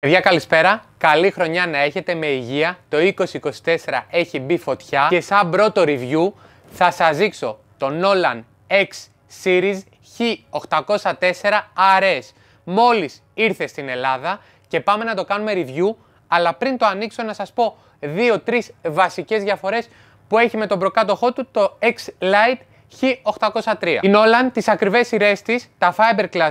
Παιδιά καλησπέρα, καλή χρονιά να έχετε με υγεία, το 2024 έχει μπει φωτιά και σαν πρώτο review θα σας δείξω το Nolan X Series H804 RS. Μόλις ήρθε στην Ελλάδα και πάμε να το κάνουμε review, αλλά πριν το ανοίξω να σας πω 2-3 βασικές διαφορές που έχει με τον προκάτοχό του το X Lite H803. Η Nolan, τις ακριβές σειρές της, τα Fiberglass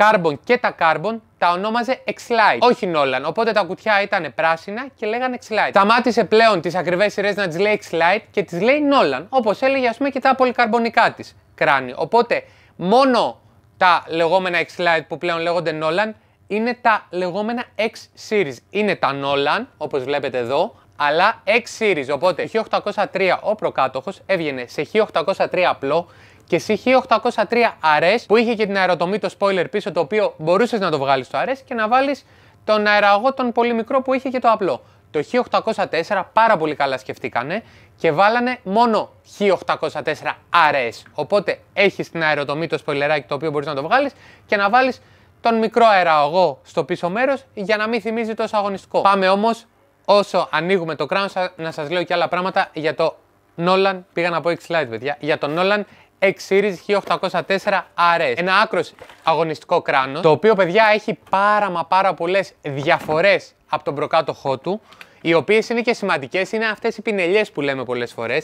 Carbon και τα Carbon τα ονόμαζε X-Lite, όχι Nolan. Οπότε τα κουτιά ήταν πράσινα και λέγανε X-Lite. Σταμάτησε πλέον τις ακριβές σειρές να τις λέει X-Lite και τις λέει Nolan, όπως έλεγε ας πούμε και τα πολυκαρμπονικά της κράνη. Οπότε μόνο τα λεγόμενα X-Lite που πλέον λέγονται Nolan είναι τα λεγόμενα X-Series. Είναι τα Nolan, όπως βλέπετε εδώ, αλλά X-Series. Οπότε, χ803 ο προκάτοχος έβγαινε σε 1803 απλό και CH803 RS που είχε και την αεροτομή το spoiler πίσω το οποίο μπορούσες να το βγάλεις στο RS και να βάλεις τον αεραγό τον πολύ μικρό που είχε και το απλό. Το h 804 πάρα πολύ καλά σκεφτήκανε και βάλανε μόνο Χ804 RS. Οπότε έχεις την αεροτομή το σποιλεράκι το οποίο μπορείς να το βγάλεις και να βάλεις τον μικρό αεραγό στο πίσω μέρος για να μην θυμίζει τόσο αγωνιστικό. Πάμε όμως όσο ανοίγουμε το κράνο να σας λέω και άλλα πράγματα για το Nolan. Πήγα να πω X-Lite, παιδιά. Για το Nolan X-Series 1804RS. Ένα άκρος αγωνιστικό κράνος, το οποίο παιδιά έχει πάρα μα πάρα πολλές διαφορές από τον προκάτοχό του, οι οποίες είναι και σημαντικές, είναι αυτές οι πινελιές που λέμε πολλές φορές.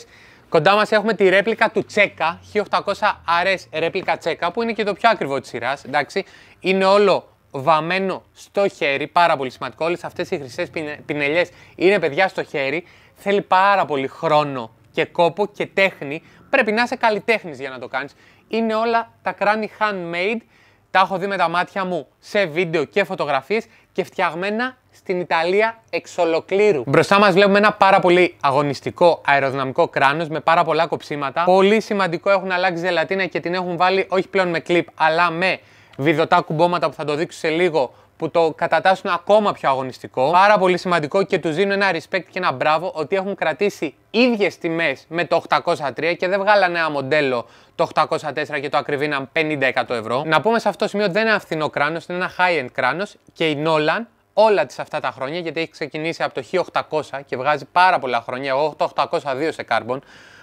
Κοντά μας έχουμε τη ρέπλικα του Τσέκα, 1800RS ρέπλικα Τσέκα, που είναι και το πιο ακριβό της σειράς. Εντάξει, είναι όλο βαμμένο στο χέρι, πάρα πολύ σημαντικό. Όλες αυτές οι χρυσές πινελιές είναι παιδιά στο χέρι. Θέλει πάρα πολύ χρόνο και κόπο και τέχνη Πρέπει να είσαι καλλιτέχνης για να το κάνεις. Είναι όλα τα κράνη handmade. Τα έχω δει με τα μάτια μου σε βίντεο και φωτογραφίες και φτιαγμένα στην Ιταλία εξ ολοκλήρου. Μπροστά μας βλέπουμε ένα πάρα πολύ αγωνιστικό αεροδυναμικό κράνος με πάρα πολλά κοψίματα. Πολύ σημαντικό έχουν αλλάξει ζελατίνα και την έχουν βάλει όχι πλέον με κλειπ αλλά με βιδωτά κουμπώματα που θα το δείξω σε λίγο που το κατατάσσουν ακόμα πιο αγωνιστικό. Πάρα πολύ σημαντικό και του δίνω ένα respect και ένα μπράβο ότι έχουν κρατήσει ίδιες τιμές με το 803 και δεν βγάλανε ένα μοντέλο το 804 και το ακριβήναν 50 ευρώ. Να πούμε σε αυτό το σημείο δεν είναι ένα φθηνό κράνος, είναι ένα high-end κράνος και η Nolan όλα τις αυτά τα χρόνια, γιατί έχει ξεκινήσει από το 1800 και βγάζει πάρα πολλά χρόνια, εγώ το 802 σε carbon,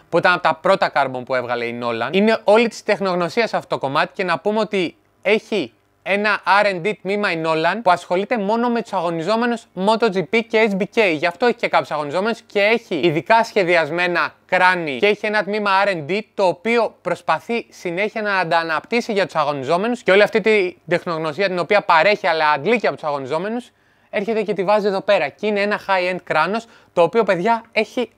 που ήταν από τα πρώτα carbon που έβγαλε η Nolan. Είναι όλη της τεχνογνωσίας σε αυτό το κομμάτι και να πούμε ότι έχει ένα RD τμήμα η Nolan που ασχολείται μόνο με τους αγωνιζόμενους MotoGP και SBK Γι' αυτό έχει και κάποιους αγωνιζόμενους και έχει ειδικά σχεδιασμένα κράνη και έχει ένα τμήμα RD το οποίο προσπαθεί συνέχεια να τα αναπτύσσει για τους αγωνιζόμενους και όλη αυτή την τεχνογνωσία την οποία παρέχει αλλά αντλεί και από τους αγωνιζόμενους έρχεται και τη βάζει εδώ πέρα. Και είναι ένα high-end κράνος το οποίο παιδιά έχει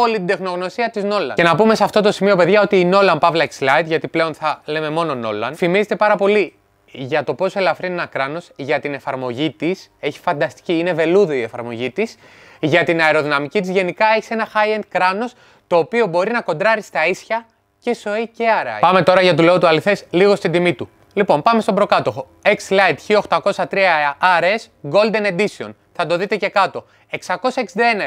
όλη την τεχνογνωσία της Nolan. Και να πούμε σε αυτό το σημείο, παιδιά, ότι η Nolan Pavla X γιατί πλέον θα λέμε μόνο Nolan, φημίζεται πάρα πολύ για το πόσο ελαφρύ είναι ένα κράνος, για την εφαρμογή της. Έχει φανταστική, είναι βελούδι η εφαρμογή της. Για την αεροδυναμική της, γενικά έχεις ένα high-end κράνος το οποίο μπορεί να κοντράρει στα ίσια και σοή και άρα. Πάμε τώρα για το λέω του αληθές λίγο στην τιμή του. Λοιπόν, πάμε στον προκάτοχο. X-Lite 1803 RS Golden Edition. Θα το δείτε και κάτω. 661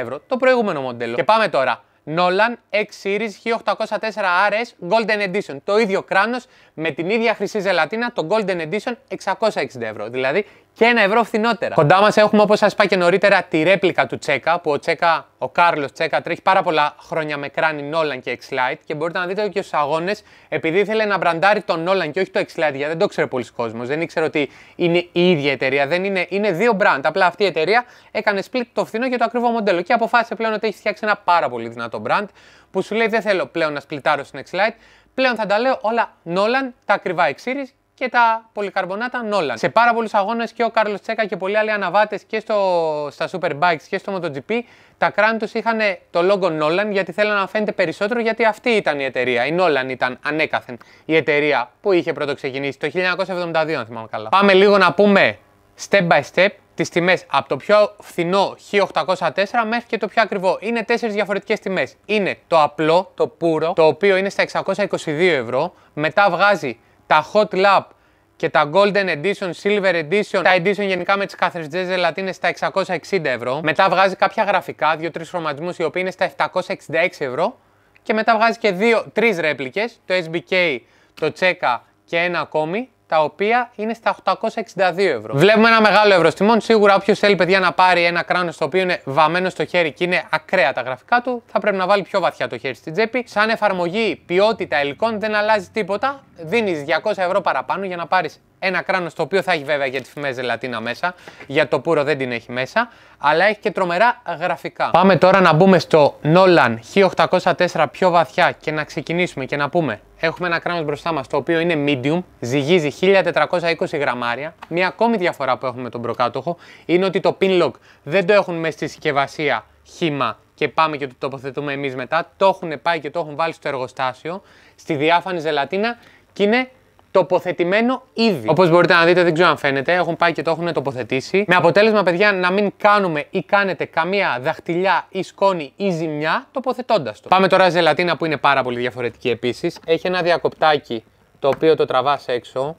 ευρώ το προηγούμενο μοντέλο. Και πάμε τώρα. Nolan X Series 1804RS Golden Edition. Το ίδιο κράνος με την ίδια χρυσή ζελατίνα, το Golden Edition 660 ευρώ. Δηλαδή και ένα ευρώ φθηνότερα. Κοντά μας έχουμε, όπως σας είπα και νωρίτερα, τη ρέπλικα του Τσέκα, που ο Τσέκα, ο Κάρλος Τσέκα, τρέχει πάρα πολλά χρόνια με κράνη Νόλαν και X-Lite Και μπορείτε να δείτε και στους αγώνες, επειδή ήθελε να μπραντάρει τον Νόλαν και όχι το X-Lite γιατί δεν το ξέρει πολλοί κόσμος. Δεν ήξερε ότι είναι η ίδια εταιρεία. Δεν είναι, είναι δύο μπραντ. Απλά αυτή η εταιρεία έκανε split το φθηνό και το ακριβό μοντέλο. Και αποφάσισε πλέον ότι έχει φτιάξει ένα πάρα πολύ δυνατό μπραντ, που σου λέει δεν θέλω πλέον να σπλιτάρω στην X-Lite. Πλέον θα τα λέω όλα Νόλαν, τα ακριβά εξήρι και τα πολυκαρμπονάτα Νόλαν. Σε πάρα πολλούς αγώνες και ο Κάρλος Τσέκα και πολλοί άλλοι αναβάτες και στο, στα Superbikes και στο MotoGP τα κράνη του είχαν το λόγο Νόλαν γιατί θέλανε να φαίνεται περισσότερο γιατί αυτή ήταν η εταιρεία. Η Νόλαν ήταν ανέκαθεν η εταιρεία που είχε πρώτο ξεκινήσει το 1972, αν θυμάμαι καλά. Πάμε λίγο να πούμε step by step τις τιμές από το πιο φθηνό 1804 μέχρι και το πιο ακριβό. Είναι τέσσερις διαφορετικές τιμές. Είναι το απλό, το πουρο, το οποίο είναι στα 622 ευρώ, μετά βγάζει τα Hot Lap και τα Golden Edition, Silver Edition, τα Edition γενικά με τις καθαριστές είναι στα 660 ευρώ. Μετά βγάζει κάποια γραφικά, 2-3 χρωματισμούς οι οποίοι είναι στα 766 ευρώ. Και μετά βγάζει και δυο 3 ρέπλικες, το SBK, το Τσέκα και ένα ακόμη τα οποία είναι στα 862 ευρώ. Βλέπουμε ένα μεγάλο ευρώ. Στιμών, Σίγουρα, όποιος θέλει παιδιά να πάρει ένα κράνος στο οποίο είναι βαμμένο στο χέρι και είναι ακραία τα γραφικά του, θα πρέπει να βάλει πιο βαθιά το χέρι στην τσέπη. Σαν εφαρμογή, ποιότητα υλικών δεν αλλάζει τίποτα. Δίνεις 200 ευρώ παραπάνω για να πάρεις ένα κράνος το οποίο θα έχει βέβαια για τη φημέ ζελατίνα μέσα, για το πουρο δεν την έχει μέσα, αλλά έχει και τρομερά γραφικά. Πάμε τώρα να μπούμε στο Nolan 1804 πιο βαθιά και να ξεκινήσουμε και να πούμε. Έχουμε ένα κράνος μπροστά μας το οποίο είναι medium, ζυγίζει 1420 γραμμάρια. Μια ακόμη διαφορά που έχουμε με τον προκάτοχο είναι ότι το pin δεν το έχουν μέσα στη συσκευασία χήμα και πάμε και το τοποθετούμε εμείς μετά. Το έχουν πάει και το έχουν βάλει στο εργοστάσιο, στη διάφανη ζελατίνα και είναι τοποθετημένο ήδη. Όπως μπορείτε να δείτε, δεν ξέρω αν φαίνεται, έχουν πάει και το έχουν τοποθετήσει. Με αποτέλεσμα, παιδιά, να μην κάνουμε ή κάνετε καμία δαχτυλιά ή σκόνη ή ζημιά τοποθετώντας το. Πάμε τώρα ζελατίνα που είναι πάρα πολύ διαφορετική επίσης. Έχει ένα διακοπτάκι το οποίο το τραβάς έξω.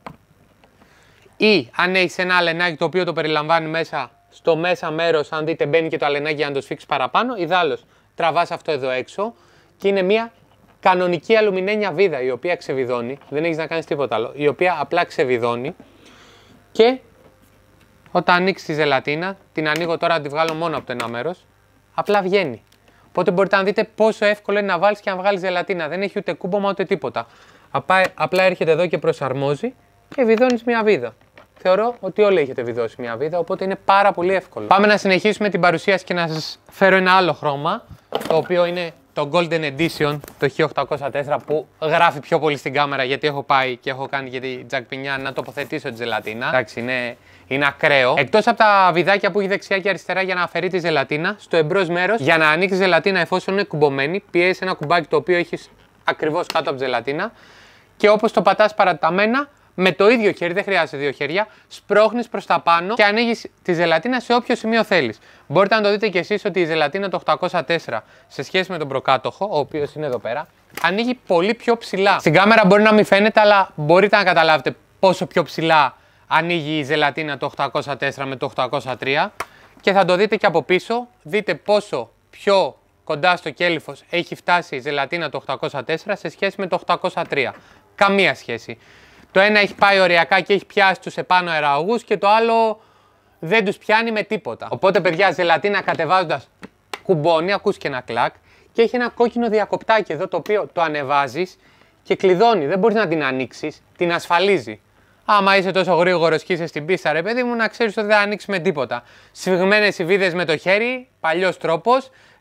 Ή αν έχεις ένα αλενάκι το οποίο το περιλαμβάνει μέσα στο μέσα μέρος, αν δείτε, μπαίνει και το αλενάκι για να το σφίξεις παραπάνω. Ιδάλω, τραβάς αυτό εδώ έξω και είναι μια κανονική αλουμινένια βίδα η οποία ξεβιδώνει, δεν έχεις να κάνεις τίποτα άλλο, η οποία απλά ξεβιδώνει και όταν ανοίξεις τη ζελατίνα, την ανοίγω τώρα να τη βγάλω μόνο από το ένα μέρος, απλά βγαίνει. Οπότε μπορείτε να δείτε πόσο εύκολο είναι να βάλεις και να βγάλεις ζελατίνα. Δεν έχει ούτε κούμπομα ούτε τίποτα. Απλά έρχεται εδώ και προσαρμόζει και βιδώνεις μια βίδα. Θεωρώ ότι όλοι έχετε βιδώσει μια βίδα, οπότε είναι πάρα πολύ εύκολο. Πάμε να συνεχίσουμε την παρουσίαση και να σας φέρω ένα άλλο χρώμα, το οποίο είναι το Golden Edition, το 1804 που γράφει πιο πολύ στην κάμερα γιατί έχω πάει και έχω κάνει γιατί την τζακπινιά να τοποθετήσω τη ζελατίνα. Εντάξει, είναι, είναι ακραίο. Εκτός από τα βιδάκια που έχει δεξιά και αριστερά για να αφαιρεί τη ζελατίνα, στο εμπρός μέρος για να ανοίξει ζελατίνα εφόσον είναι κουμπωμένη, πιέζει ένα κουμπάκι το οποίο έχεις ακριβώς κάτω από τη ζελατίνα και όπως το πατάς παραταμένα με το ίδιο χέρι, δεν χρειάζεται δύο χέρια, σπρώχνεις προς τα πάνω και ανοίγεις τη ζελατίνα σε όποιο σημείο θέλεις. Μπορείτε να το δείτε κι εσείς ότι η ζελατίνα το 804 σε σχέση με τον προκάτοχο, ο οποίος είναι εδώ πέρα, ανοίγει πολύ πιο ψηλά. Στην κάμερα μπορεί να μην φαίνεται, αλλά μπορείτε να καταλάβετε πόσο πιο ψηλά ανοίγει η ζελατίνα το 804 με το 803 και θα το δείτε και από πίσω, δείτε πόσο πιο κοντά στο κέλυφος έχει φτάσει η ζελατίνα το 804 σε σχέση με το 803. Καμία σχέση. Το ένα έχει πάει ωριακά και έχει πιάσει τους επάνω αεραγού και το άλλο δεν τους πιάνει με τίποτα. Οπότε, παιδιά, ζελατίνα κατεβάζοντας κουμπώνει, ακούς και ένα κλακ και έχει ένα κόκκινο διακοπτάκι εδώ το οποίο το ανεβάζεις και κλειδώνει. Δεν μπορείς να την ανοίξεις, την ασφαλίζει. Άμα είσαι τόσο γρήγορος και είσαι στην πίστα, ρε παιδί μου, να ξέρεις ότι δεν θα με τίποτα. Σφιγμένες οι με το χέρι, παλιός τρόπος,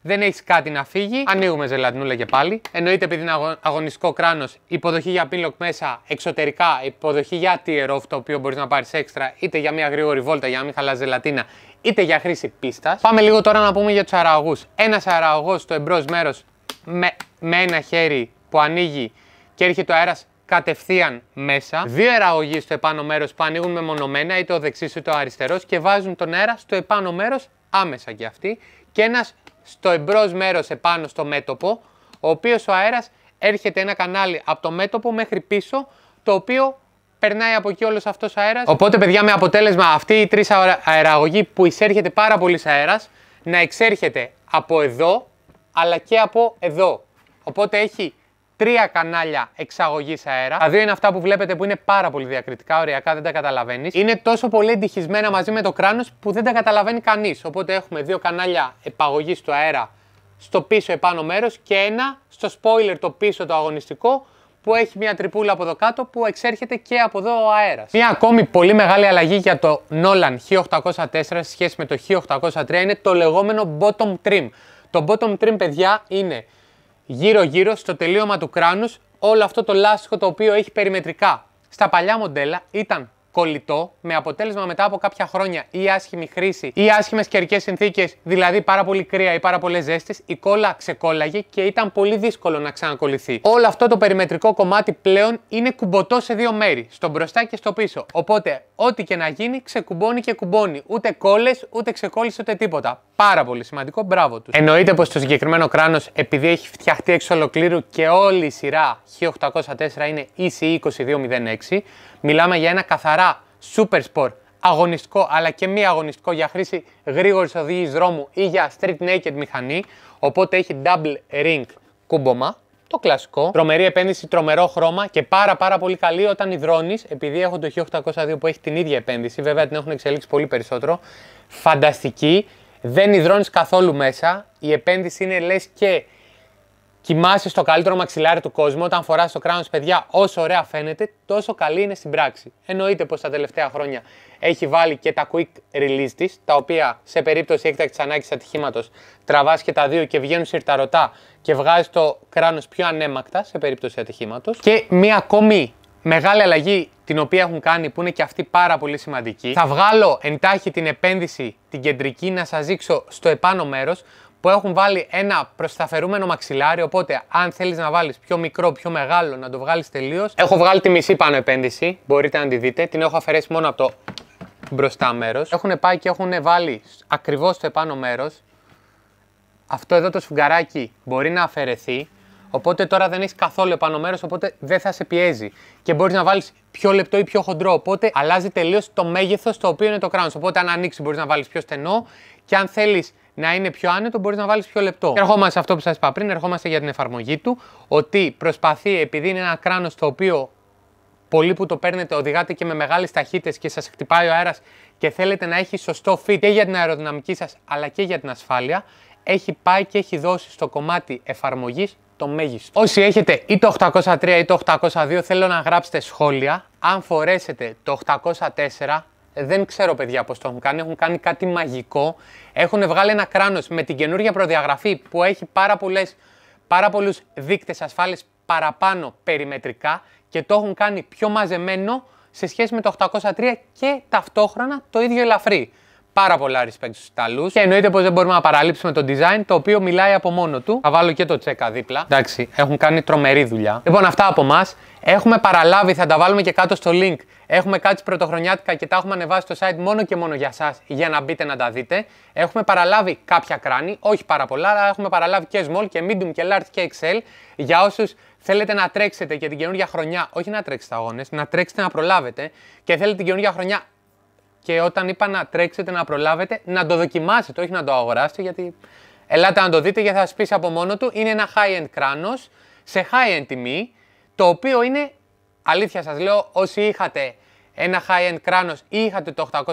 δεν έχει κάτι να φύγει. Ανοίγουμε ζελατινούλα και πάλι. Εννοείται επειδή είναι αγωνιστικό κράνος, υποδοχή για πίλοκ μέσα, εξωτερικά, υποδοχή για tier το οποίο μπορείς να πάρεις έξτρα, είτε για μια γρήγορη βόλτα για να μην χαλάς ζελατίνα, είτε για χρήση πίστας. Πάμε λίγο τώρα να πούμε για τους αραγού. Ένα αραγό στο εμπρός μέρος με, με ένα χέρι που ανοίγει και έρχεται ο αέρας κατευθείαν μέσα. Δύο αεραγωγοί στο επάνω μέρος που ανοίγουν μεμονωμένα, είτε ο δεξί είτε ο αριστερός, και βάζουν τον αέρα στο επάνω μέρος άμεσα κι αυτοί. Και ένας στο εμπρός μέρος επάνω στο μέτωπο, ο οποίος ο αέρας έρχεται ένα κανάλι από το μέτωπο μέχρι πίσω, το οποίο περνάει από εκεί όλος αυτός ο αέρας. Οπότε, παιδιά, με αποτέλεσμα αυτή η τρεις αεραγωγή που εισέρχεται πάρα πολύ αέρας να εξέρχεται από εδώ αλλά και από εδώ. Οπότε έχει τρία κανάλια εξαγωγής αέρα. Τα δύο είναι αυτά που βλέπετε που είναι πάρα πολύ διακριτικά, οριακά δεν τα καταλαβαίνεις. Είναι τόσο πολύ εντυχισμένα μαζί με το κράνος που δεν τα καταλαβαίνει κανείς. Οπότε έχουμε δύο κανάλια επαγωγής του αέρα στο πίσω επάνω μέρος και ένα στο spoiler το πίσω το αγωνιστικό που έχει μια τρυπούλα από εδώ κάτω που εξέρχεται και από εδώ ο αέρας. Μια ακόμη πολύ μεγάλη αλλαγή για το Nolan H804 σε σχέση με το H803 είναι το λεγόμενο bottom trim. Το bottom trim, παιδιά, είναι γύρω-γύρω στο τελείωμα του κράνους όλο αυτό το λάστιχο το οποίο έχει περιμετρικά. Στα παλιά μοντέλα ήταν κολλητό, με αποτέλεσμα μετά από κάποια χρόνια ή άσχημη χρήση ή άσχημες καιρικές συνθήκες, δηλαδή πάρα πολύ κρύα ή πάρα πολλές ζέστες, η κόλλα ξεκόλλαγε και ήταν πολύ δύσκολο να ξανακολληθεί. Όλο αυτό το περιμετρικό κομμάτι πλέον είναι κουμποτό σε δύο μέρη, στο μπροστά και στο πίσω. Οπότε, ό,τι και να γίνει, ξεκουμπώνει και κουμπώνει. Ούτε κόλλες, ούτε ξεκόλλησε, ούτε τίποτα. Πάρα πολύ σημαντικό, μπράβο τους. Εννοείται πως το συγκεκριμένο κράνος, επειδή έχει φτιαχτεί εξ ολοκλήρου και όλη η σειρά Χ804 είναι EC2206, e μιλάμε για ένα καθαρά super sport αγωνιστικό αλλά και μη αγωνιστικό για χρήση γρήγορης οδήγηση δρόμου ή για street naked μηχανή. Οπότε έχει double ring κούμπομα, το κλασικό. Τρομερή επένδυση, τρομερό χρώμα και πάρα πάρα πολύ καλή όταν υδρώνεις, επειδή έχω το H802 που έχει την ίδια επένδυση, βέβαια την έχουν εξελίξει πολύ περισσότερο. Φανταστική, δεν υδρώνεις καθόλου μέσα. Η επένδυση είναι λες και κοιμάσαι στο καλύτερο μαξιλάρι του κόσμου. Όταν φοράς το κράνος, παιδιά, όσο ωραία φαίνεται, τόσο καλή είναι στην πράξη. Εννοείται πως τα τελευταία χρόνια έχει βάλει και τα quick release της, τα οποία σε περίπτωση έκτακτης ανάγκης ατυχήματος τραβάς και τα δύο και βγαίνουν σιρταρωτά και βγάζεις το κράνος πιο ανέμακτα σε περίπτωση ατυχήματος. Και μία ακόμη Μεγάλη αλλαγή την οποία έχουν κάνει που είναι και αυτή πάρα πολύ σημαντική. Θα βγάλω εντάχει την επένδυση την κεντρική να σας δείξω στο επάνω μέρος που έχουν βάλει ένα προσταφερούμενο μαξιλάρι, οπότε αν θέλεις να βάλεις πιο μικρό, πιο μεγάλο, να το βγάλεις τελείως. Έχω βγάλει τη μισή πάνω επένδυση, μπορείτε να τη δείτε, την έχω αφαιρέσει μόνο από το μπροστά μέρος. Έχουν πάει και έχουν βάλει ακριβώς στο επάνω μέρος. Αυτό εδώ το σφουγγαράκι μπορεί να αφαιρεθεί Οπότε τώρα δεν έχεις καθόλου επάνω μέρος, οπότε δεν θα σε πιέζει. Και μπορείς να βάλεις πιο λεπτό ή πιο χοντρό. Οπότε αλλάζει τελείως το μέγεθος το οποίο είναι το κράνος. Οπότε αν ανοίξει, μπορείς να βάλεις πιο στενό. Και αν θέλεις να είναι πιο άνετο, μπορείς να βάλεις πιο λεπτό. Ερχόμαστε σε αυτό που σας είπα πριν, ερχόμαστε για την εφαρμογή του. Ότι προσπαθεί, επειδή είναι ένα κράνος το οποίο πολλοί που το παίρνετε οδηγάτε και με μεγάλες ταχύτητες και σας χτυπάει ο αέρας και θέλετε να έχει σωστό fit και για την αεροδυναμική σας αλλά και για την ασφάλεια, έχει πάει και έχει δώσει στο κομμάτι εφαρμογής το μέγιστο. Όσοι έχετε ή το 803 ή το 802 θέλω να γράψετε σχόλια. Αν φορέσετε το 804 δεν ξέρω παιδιά πώς το έχουν κάνει, έχουν κάνει κάτι μαγικό. Έχουν βγάλει ένα κράνος με την καινούργια προδιαγραφή που έχει πάρα, πολλές, πάρα πολλούς δείκτες παραπάνω περιμετρικά και το έχουν κάνει πιο μαζεμένο σε σχέση με το 803 και ταυτόχρονα το ίδιο ελαφρύ. Πάρα πολλά respect στους Ιταλούς. Και εννοείται πως δεν μπορούμε να παραλείψουμε το design το οποίο μιλάει από μόνο του. Θα βάλω και το τσέκα δίπλα. Εντάξει, έχουν κάνει τρομερή δουλειά. Λοιπόν, αυτά από εμά. Έχουμε παραλάβει, θα τα βάλουμε και κάτω στο link. Έχουμε κάτι πρωτοχρονιάτικα και τα έχουμε ανεβάσει στο site μόνο και μόνο για εσά, για να μπείτε να τα δείτε. Έχουμε παραλάβει κάποια κράνη, όχι πάρα πολλά, αλλά έχουμε παραλάβει και small και medium και large και excel. Για όσους θέλετε να τρέξετε και την καινούργια χρονιά, όχι να τρέξετε αγώνες, να τρέξετε να προλάβετε και θέλετε την καινούργια χρονιά και όταν είπα να τρέξετε, να προλάβετε, να το δοκιμάσετε, όχι να το αγοράσετε, γιατί ελάτε να το δείτε γιατί θα σπίσει από μόνο του. Είναι ένα high-end κράνος, σε high-end τιμή, το οποίο είναι, αλήθεια σας λέω, όσοι είχατε ένα high-end κράνος ή είχατε το 803,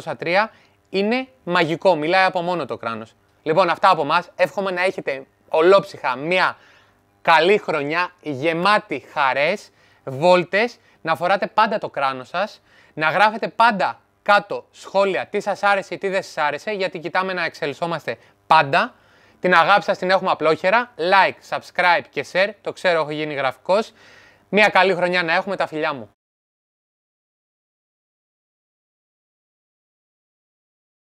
είναι μαγικό, μιλάει από μόνο το κράνος. Λοιπόν, αυτά από εμάς. Εύχομαι να έχετε ολόψυχα μια καλή χρονιά, γεμάτη χαρές, βόλτες, να φοράτε πάντα το κράνος σας, να γράφετε πάντα κάτω σχόλια τι σας άρεσε, ή τι δεν σας άρεσε, γιατί κοιτάμε να εξελισσόμαστε πάντα. Την αγάπη σας την έχουμε απλόχερα. Like, subscribe και share. Το ξέρω, έχω γίνει γραφικός. Μια καλή χρονιά να έχουμε τα φιλιά μου.